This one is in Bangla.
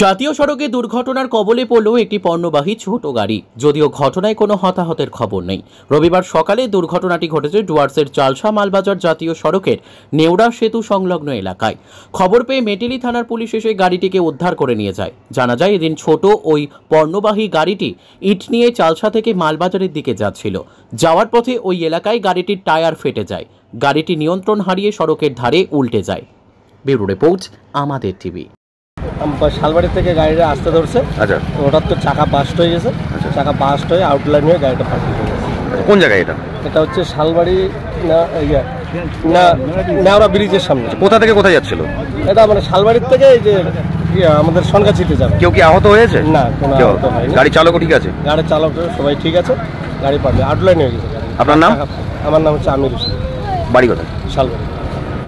জাতীয় সড়কে দুর্ঘটনার কবলে পড়ল একটি পণ্যবাহী ছোট গাড়ি যদিও ঘটনায় কোনো হতাহতের খবর নেই রবিবার সকালে দুর্ঘটনাটি ঘটেছে ডুয়ার্সের চালসা মালবাজার জাতীয় সড়কের নেওড়া সেতু সংলগ্ন এলাকায় খবর পেয়ে মেটেলি থানার পুলিশ এসে গাড়িটিকে উদ্ধার করে নিয়ে যায় জানা যায় এদিন ছোট ওই পণ্যবাহী গাড়িটি ইট নিয়ে চালসা থেকে মালবাজারের দিকে যাচ্ছিল যাওয়ার পথে ওই এলাকায় গাড়িটির টায়ার ফেটে যায় গাড়িটি নিয়ন্ত্রণ হারিয়ে সড়কের ধারে উল্টে যায় ব্যুরো রিপোর্ট আমাদের টিভি শালবাড়ি থেকে গাড়িটা আসতে ধরছে আচ্ছা হঠাৎ তো চাকা বাস্ট হয়ে গেছে আচ্ছা। চাকা বাস্ট হয়ে আউটলাইন হয়ে গাড়িটা পাঠিয়ে আচ্ছা, কোন জায়গায় এটা এটা হচ্ছে শালবাড়ি না ইয়া না নেওড়া ব্রিজের সামনে আচ্ছা, কোথা থেকে কোথায় যাচ্ছিল এটা মানে শালবাড়ির থেকে এই যে ইয়ে, আমাদের সনগাছিতে যাবে কেউ কি আহত হয়েছে না কোনো আহত হয়নি গাড়ি চালকও ঠিক আছে গাড়ি চালক সবাই ঠিক আছে গাড়ি পাবে আউটলাইন হয়ে গেছে আপনার নাম আমার নাম হচ্ছে আমির হোসেন বাড়ি কোথায় শালবাড়ি